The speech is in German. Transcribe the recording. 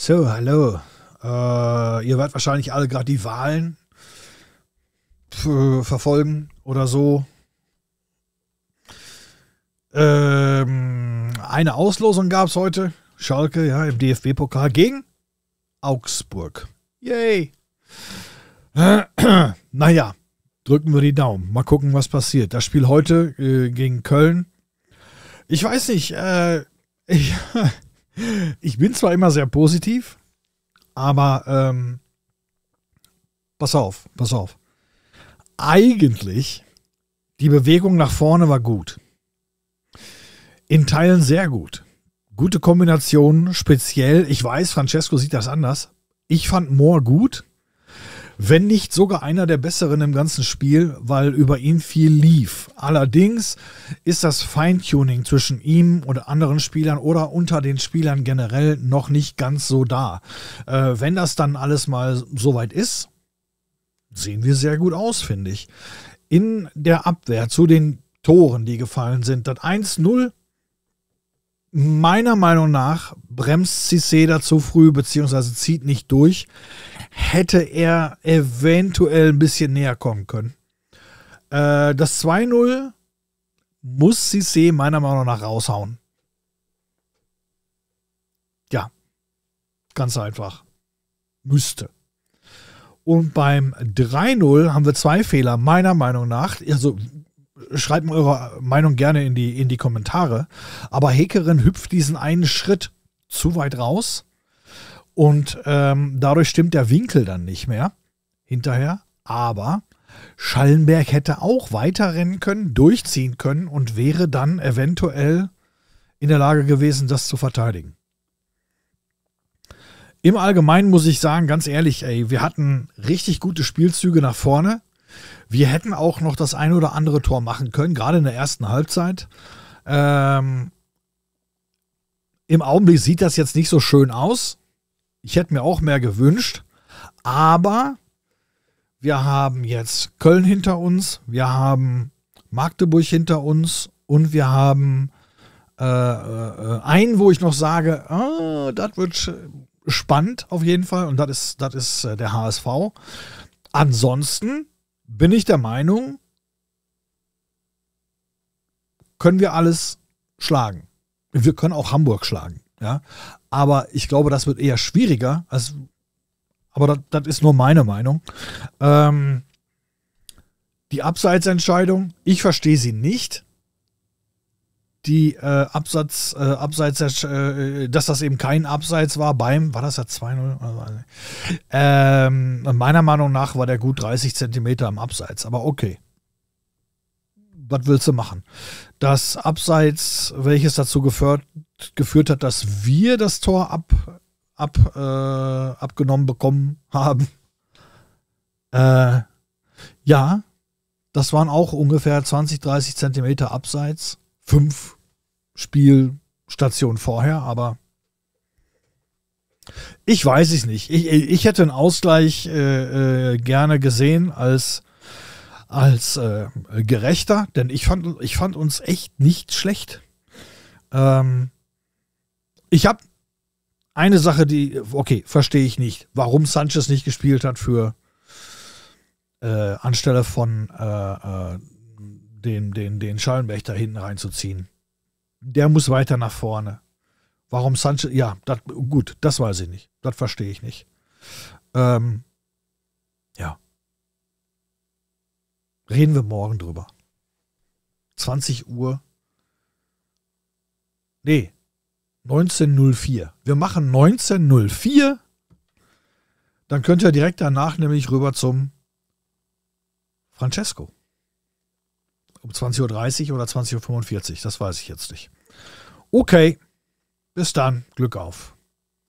So, hallo. Äh, ihr werdet wahrscheinlich alle gerade die Wahlen äh, verfolgen oder so. Ähm, eine Auslosung gab es heute. Schalke, ja, im DFB-Pokal gegen Augsburg. Yay! naja, drücken wir die Daumen. Mal gucken, was passiert. Das Spiel heute äh, gegen Köln. Ich weiß nicht, äh, ich. Ich bin zwar immer sehr positiv, aber ähm, pass auf, pass auf. Eigentlich, die Bewegung nach vorne war gut. In Teilen sehr gut. Gute Kombinationen, speziell, ich weiß, Francesco sieht das anders. Ich fand Moore gut, wenn nicht sogar einer der besseren im ganzen Spiel, weil über ihn viel lief. Allerdings ist das Feintuning zwischen ihm und anderen Spielern oder unter den Spielern generell noch nicht ganz so da. Äh, wenn das dann alles mal soweit ist, sehen wir sehr gut aus, finde ich. In der Abwehr zu den Toren, die gefallen sind, das 1-0 meiner Meinung nach bremst Cissé zu früh, beziehungsweise zieht nicht durch hätte er eventuell ein bisschen näher kommen können. Äh, das 2-0 muss Cissé meiner Meinung nach raushauen. Ja, ganz einfach. Müsste. Und beim 3-0 haben wir zwei Fehler, meiner Meinung nach. Also schreibt mir eure Meinung gerne in die, in die Kommentare. Aber Hekerin hüpft diesen einen Schritt zu weit raus und ähm, dadurch stimmt der Winkel dann nicht mehr hinterher. Aber Schallenberg hätte auch weiterrennen können, durchziehen können und wäre dann eventuell in der Lage gewesen, das zu verteidigen. Im Allgemeinen muss ich sagen, ganz ehrlich, ey, wir hatten richtig gute Spielzüge nach vorne. Wir hätten auch noch das ein oder andere Tor machen können, gerade in der ersten Halbzeit. Ähm, Im Augenblick sieht das jetzt nicht so schön aus. Ich hätte mir auch mehr gewünscht, aber wir haben jetzt Köln hinter uns, wir haben Magdeburg hinter uns und wir haben äh, äh, einen, wo ich noch sage, ah, das wird spannend auf jeden Fall und das ist, das ist äh, der HSV. Ansonsten bin ich der Meinung, können wir alles schlagen. Wir können auch Hamburg schlagen. Ja? Aber ich glaube, das wird eher schwieriger. Als, aber das, das ist nur meine Meinung. Ähm, die Abseitsentscheidung, ich verstehe sie nicht. Die äh, Absatz, äh, Abseits, äh, dass das eben kein Abseits war beim, war das ja 2-0? Ähm, meiner Meinung nach war der gut 30 Zentimeter am Abseits, aber okay was willst du machen? Das Abseits, welches dazu geführt, geführt hat, dass wir das Tor ab, ab, äh, abgenommen bekommen haben. Äh, ja, das waren auch ungefähr 20, 30 Zentimeter abseits. Fünf Spielstationen vorher, aber ich weiß es nicht. Ich, ich hätte einen Ausgleich äh, äh gerne gesehen als, als äh, gerechter, denn ich fand, ich fand uns echt nicht schlecht. Ähm, ich habe eine Sache, die, okay, verstehe ich nicht, warum Sanchez nicht gespielt hat für äh, anstelle von äh, äh, den, den, den Schallenberg da hinten reinzuziehen. Der muss weiter nach vorne. Warum Sanchez, ja, dat, gut, das weiß ich nicht. Das verstehe ich nicht. Ähm, ja. Reden wir morgen drüber. 20 Uhr. Nee, 1904. Wir machen 1904. Dann könnt ihr direkt danach nämlich rüber zum Francesco. Um 20.30 Uhr oder 20.45 Uhr. Das weiß ich jetzt nicht. Okay. Bis dann. Glück auf.